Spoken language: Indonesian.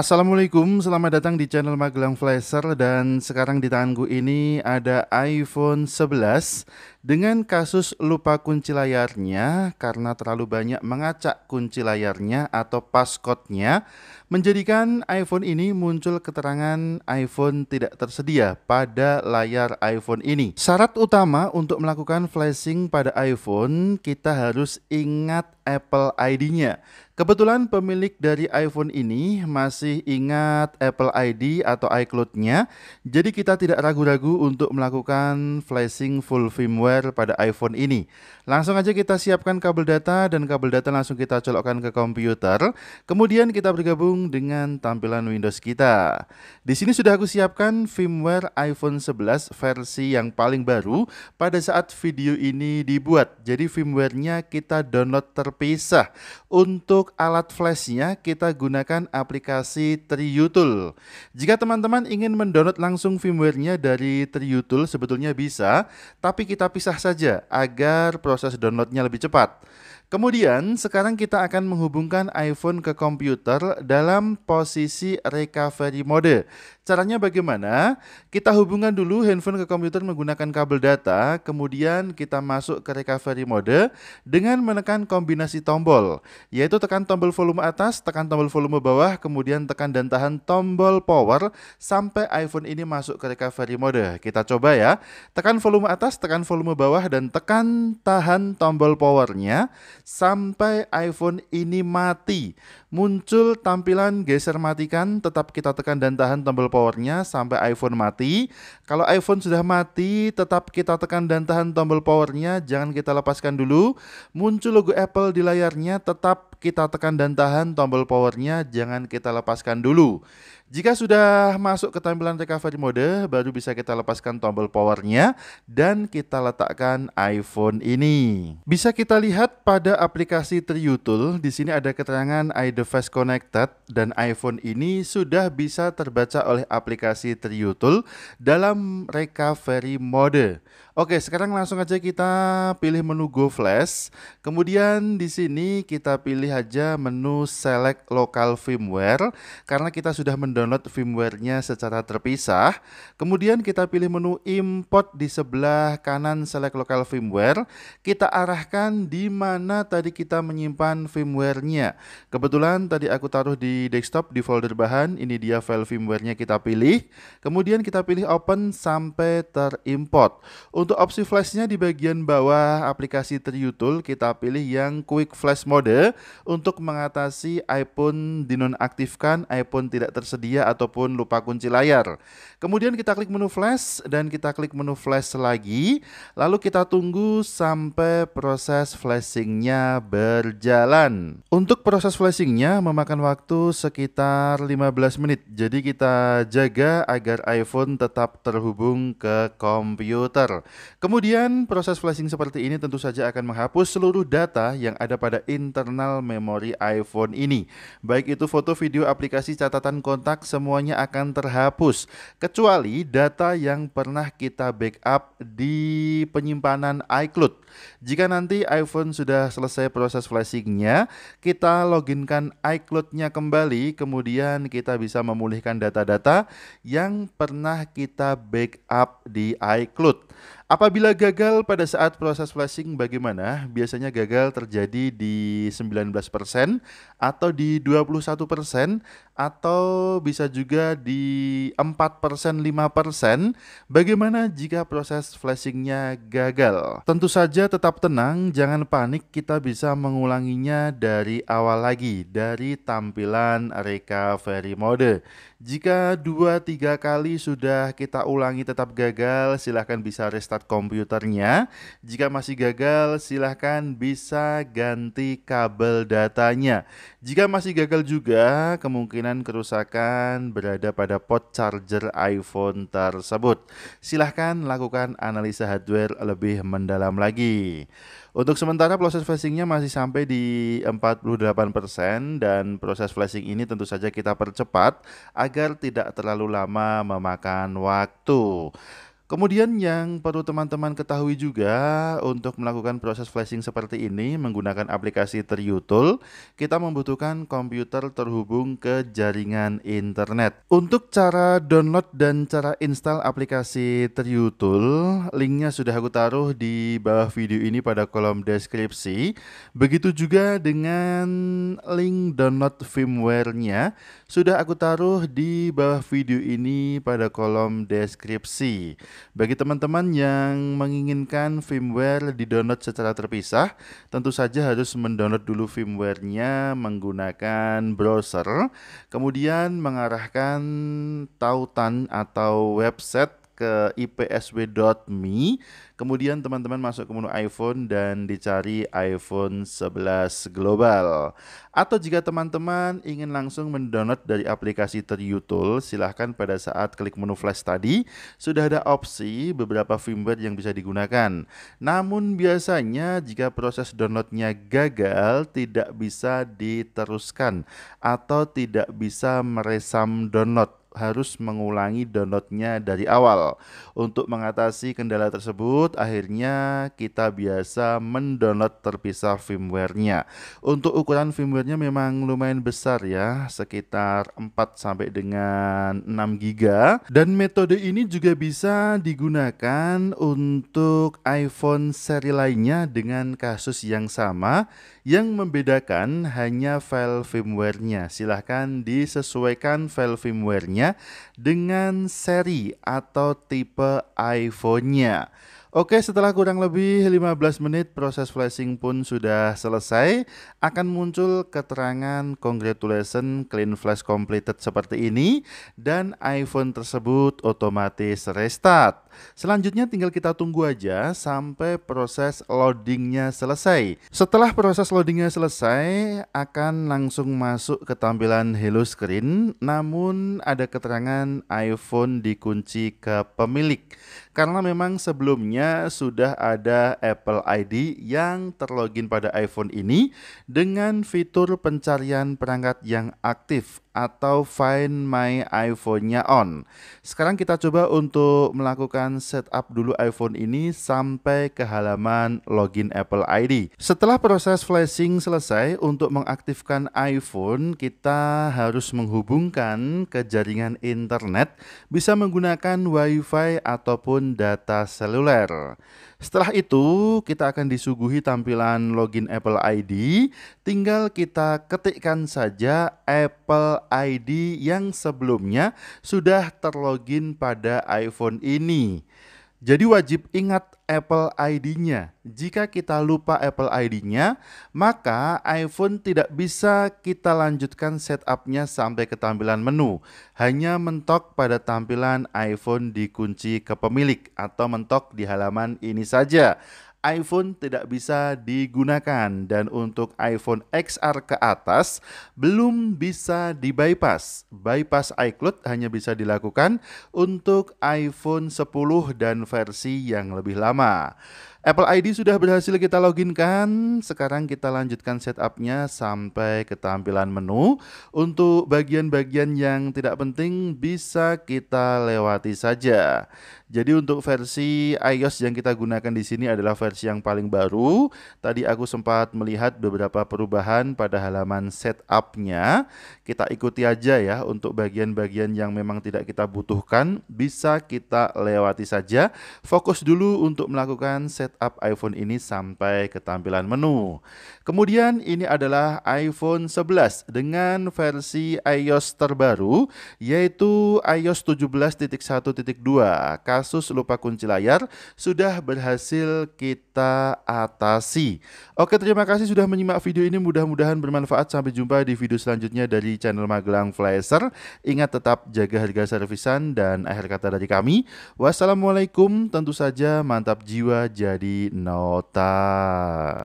Assalamualaikum, selamat datang di channel Magelang Flasher dan sekarang di tanganku ini ada iPhone 11 dengan kasus lupa kunci layarnya karena terlalu banyak mengacak kunci layarnya atau passcode-nya menjadikan iPhone ini muncul keterangan iPhone tidak tersedia pada layar iPhone ini. Syarat utama untuk melakukan flashing pada iPhone, kita harus ingat Apple ID-nya. Kebetulan pemilik dari iPhone ini masih ingat Apple ID atau iCloud-nya, jadi kita tidak ragu-ragu untuk melakukan flashing full firmware pada iPhone ini. Langsung aja kita siapkan kabel data dan kabel data langsung kita colokkan ke komputer. Kemudian kita bergabung dengan tampilan Windows kita. Di sini sudah aku siapkan firmware iPhone 11 versi yang paling baru pada saat video ini dibuat. Jadi firmware-nya kita download terpisah. Untuk alat flashnya kita gunakan aplikasi Triutul. Jika teman-teman ingin mendownload langsung firmware-nya dari Triutul sebetulnya bisa, tapi kita pisah saja agar proses downloadnya lebih cepat. Kemudian sekarang kita akan menghubungkan iPhone ke komputer dalam posisi recovery mode. Caranya bagaimana? Kita hubungkan dulu handphone ke komputer menggunakan kabel data, kemudian kita masuk ke recovery mode dengan menekan kombinasi tombol, yaitu tekan tombol volume atas, tekan tombol volume bawah, kemudian tekan dan tahan tombol power sampai iPhone ini masuk ke recovery mode. Kita coba ya. Tekan volume atas, tekan volume bawah dan tekan tahan tombol powernya sampai iPhone ini mati. Muncul tampilan geser matikan, tetap kita tekan dan tahan tombol powernya sampai iPhone mati. Kalau iPhone sudah mati, tetap kita tekan dan tahan tombol powernya, jangan kita lepaskan dulu. Muncul logo Apple di layarnya, tetap kita tekan dan tahan tombol powernya, jangan kita lepaskan dulu. Jika sudah masuk ke tampilan recovery mode, baru bisa kita lepaskan tombol powernya dan kita letakkan iPhone ini. Bisa kita lihat pada aplikasi Triutul, di sini ada keterangan iDevice Connected dan iPhone ini sudah bisa terbaca oleh aplikasi Triutul dalam recovery mode. Oke, sekarang langsung aja kita pilih menu Go Flash. Kemudian di sini kita pilih pilih aja menu select local firmware karena kita sudah mendownload firmware-nya secara terpisah. Kemudian kita pilih menu import di sebelah kanan select local firmware. Kita arahkan di mana tadi kita menyimpan firmware-nya. Kebetulan tadi aku taruh di desktop di folder bahan. Ini dia file firmware-nya kita pilih. Kemudian kita pilih open sampai terimport. Untuk opsi flashnya di bagian bawah aplikasi Triutul kita pilih yang quick flash mode untuk mengatasi iPhone dinonaktifkan, iPhone tidak tersedia ataupun lupa kunci layar. Kemudian kita klik menu flash dan kita klik menu flash lagi, lalu kita tunggu sampai proses flashingnya berjalan. Untuk proses flashingnya memakan waktu sekitar 15 menit, jadi kita jaga agar iPhone tetap terhubung ke komputer. Kemudian proses flashing seperti ini tentu saja akan menghapus seluruh data yang ada pada internal memori iPhone ini. Baik itu foto, video, aplikasi, catatan kontak semuanya akan terhapus kecuali data yang pernah kita backup di penyimpanan iCloud. Jika nanti iPhone sudah selesai proses flashingnya, kita loginkan iCloud-nya kembali, kemudian kita bisa memulihkan data-data yang pernah kita backup di iCloud. Apabila gagal pada saat proses flashing bagaimana? Biasanya gagal terjadi di 19% atau di 21% atau bisa juga di 4%, 5%. Bagaimana jika proses flashingnya gagal? Tentu saja tetap tenang, jangan panik, kita bisa mengulanginya dari awal lagi, dari tampilan recovery mode. Jika 2-3 kali sudah kita ulangi tetap gagal, silahkan bisa restart perangkat komputernya. Jika masih gagal, silahkan bisa ganti kabel datanya. Jika masih gagal juga, kemungkinan kerusakan berada pada port charger iPhone tersebut. Silahkan lakukan analisa hardware lebih mendalam lagi. Untuk sementara proses flashingnya masih sampai di 48% dan proses flashing ini tentu saja kita percepat agar tidak terlalu lama memakan waktu. Kemudian yang perlu teman-teman ketahui juga untuk melakukan proses flashing seperti ini menggunakan aplikasi Triutul, kita membutuhkan komputer terhubung ke jaringan internet. Untuk cara download dan cara install aplikasi Triutul, linknya sudah aku taruh di bawah video ini pada kolom deskripsi. Begitu juga dengan link download firmware-nya, sudah aku taruh di bawah video ini pada kolom deskripsi. Bagi teman-teman yang menginginkan firmware di-download secara terpisah, tentu saja harus mendownload dulu firmware-nya menggunakan browser, kemudian mengarahkan tautan atau website ke ipsw.me. Kemudian teman-teman masuk ke menu iPhone dan dicari iPhone 11 Global. Atau jika teman-teman ingin langsung mendownload dari aplikasi Triutul, silahkan pada saat klik menu flash tadi, sudah ada opsi beberapa firmware yang bisa digunakan. Namun biasanya jika proses downloadnya gagal, tidak bisa diteruskan atau tidak bisa meresam download harus mengulangi downloadnya dari awal. Untuk mengatasi kendala tersebut, akhirnya kita biasa mendownload terpisah firmware-nya. Untuk ukuran firmware-nya memang lumayan besar ya, sekitar 4 sampai dengan 6 GB dan metode ini juga bisa digunakan untuk iPhone seri lainnya dengan kasus yang sama yang membedakan hanya file firmware-nya. Silahkan disesuaikan file firmware-nya dengan seri atau tipe iPhone-nya. Oke, setelah kurang lebih 15 menit proses flashing pun sudah selesai, akan muncul keterangan congratulation clean flash completed seperti ini dan iPhone tersebut otomatis restart. Selanjutnya tinggal kita tunggu aja sampai proses loadingnya selesai. Setelah proses loadingnya selesai, akan langsung masuk ke tampilan Hello Screen, namun ada keterangan iPhone dikunci ke pemilik. Karena memang sebelumnya sudah ada Apple ID yang terlogin pada iPhone ini dengan fitur pencarian perangkat yang aktif atau Find My iPhone-nya on. Sekarang kita coba untuk melakukan setup dulu iPhone ini sampai ke halaman login Apple ID. Setelah proses flashing selesai, untuk mengaktifkan iPhone kita harus menghubungkan ke jaringan internet bisa menggunakan Wi-Fi ataupun data seluler. Setelah itu, kita akan disuguhi tampilan login Apple ID. Tinggal kita ketikkan saja Apple ID yang sebelumnya sudah terlogin pada iPhone ini. Jadi wajib ingat Apple ID-nya. Jika kita lupa Apple ID-nya, maka iPhone tidak bisa kita lanjutkan setup-nya sampai ke tampilan menu. Hanya mentok pada tampilan iPhone dikunci ke pemilik atau mentok di halaman ini saja iPhone tidak bisa digunakan dan untuk iPhone XR ke atas belum bisa di bypass. Bypass iCloud hanya bisa dilakukan untuk iPhone 10 dan versi yang lebih lama. Apple ID sudah berhasil kita login kan. Sekarang kita lanjutkan setupnya sampai ke tampilan menu. Untuk bagian-bagian yang tidak penting bisa kita lewati saja. Jadi untuk versi iOS yang kita gunakan di sini adalah versi yang paling baru. Tadi aku sempat melihat beberapa perubahan pada halaman setupnya. Kita ikuti aja ya untuk bagian-bagian yang memang tidak kita butuhkan bisa kita lewati saja. Fokus dulu untuk melakukan setup setup iPhone ini sampai ke tampilan menu. Kemudian ini adalah iPhone 11 dengan versi iOS terbaru yaitu iOS 17.1.2. Kasus lupa kunci layar sudah berhasil kita atasi. Oke, terima kasih sudah menyimak video ini. Mudah-mudahan bermanfaat. Sampai jumpa di video selanjutnya dari channel Magelang Flasher. Ingat tetap jaga harga servisan dan akhir kata dari kami. Wassalamualaikum, tentu saja mantap jiwa jadi di nota.